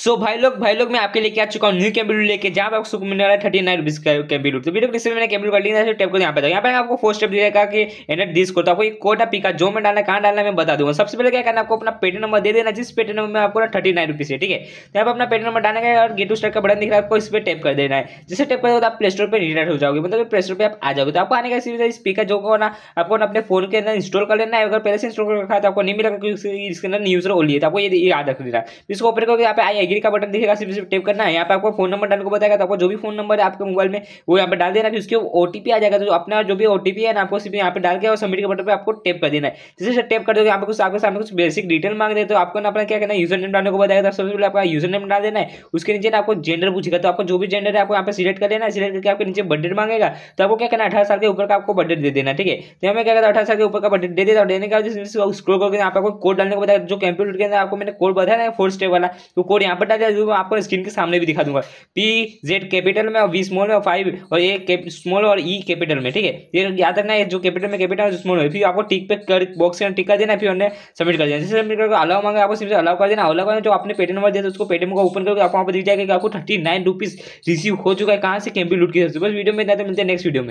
सो भाई लोग भाई लोग मैं आपके लेके आ चुका हूँ न्यू कैम्प्यूटर लेके जहाँ पर आपको मिलने वाला है थर्टी नाइन रुपीज का कैम्प्यूटर तो वीडियो किसी मैंने कैम्प्यूटर कर लिया टेप को यहाँ पे यहाँ पर आपको फर्स्ट स्टेप दिया कि एनर दिस को तो आपको एक कोटा पिका जो मैं डालना कहाँ डालना मैं बता दूंगा सबसे पहले क्या करना आपको अपना पेट नंबर दे देना जिस पेट नंबर में आपको थर्टी नाइन रुपीज है ठीक है तो यहाँ पर अपना पेट नंबर डालना है और गेट टू स्टार का बटन दिख रहा है आपको इस पर टेप कर देना है जैसे टेप कर तो आप प्ले स्टोर पर रिटर्ट हो जाओगे मतलब प्ले स्टोर पर आप आ जाओगे तो आपको आने का सीधे स्पीकर जो को ना आपको अपने फोन के अंदर इंस्टॉल कर लेना है अगर पहले से इंस्टॉल कर रखा है तो आपको नहीं मिलेगा क्योंकि इसके अंदर न्यूज रोल लिए तो आपको ये याद रख लेना तो इसको ओपन करके आई एग्री का बटन दिखेगा सिर्फ टेप करना है यहाँ पे आपको फोन नंबर डालने को बताएगा तो आपको जो भी फोन नंबर है आपके मोबाइल में वो यहाँ पे डाल देना फिर उसके ओटीपी आ जाएगा तो अपना जो भी ओटीपी है ना आपको सिर्फ यहाँ पे डाल के और सबमिट के बटन पर आपको टेप कर देना है जैसे तो टेप कर दो यहाँ पर कुछ आपके सामने कुछ बेसिक डिटेल मांग दे तो आपको अपना क्या करना है यूजर नेम डालने को बताएगा तो सबसे पहले आपका यूजर नेम डाल देना है उसके नीचे आपको जेंडर पूछेगा तो आपको जो भी जेंडर है आपको यहाँ पर सिलेक्ट कर देना है सिलेक्ट करके आपके नीचे बर्थडेट मांगेगा तो आपको क्या करना अठारह साल के ऊपर का आपको बर्थडेट दे देना ठीक है तो मैं क्या करता हूँ अठारह साल के ऊपर का बर्थडेट दे देता हूँ देने का स्क्रोल करके आपको कोड डालने को बताया जो कंप्यूटर के अंदर आपको मैंने कोड बताया ना फोर स्टेप वाला तो कोड यहाँ बता दिया जो आपको स्क्रीन के सामने भी दिखा दूंगा पी जेड कैपिटल में और वी स्मॉल में और फाइव और ए स्मॉल और ई e कैपिटल में ठीक है ये याद रखना है जो कैपिटल में कैपिटल है स्मॉल में फिर आपको टिक पे कर बॉक्स में टिक कर देना फिर उन्हें सबमिट कर देना जैसे सबमिट करके अलाउ मांगा आपको सिर्फ अलाउ कर देना अलाउ करना जो आपने पेटीएम नंबर दिया था उसको पेटीएम का ओपन करके आपको वहाँ पर दिख जाएगा कि आपको थर्टी नाइन रुपीज़ रिसीव हो चुका है कहाँ से कैम्पी लूट की सबसे बस वीडियो में जाते मिलते हैं नेक्स्ट वीडियो में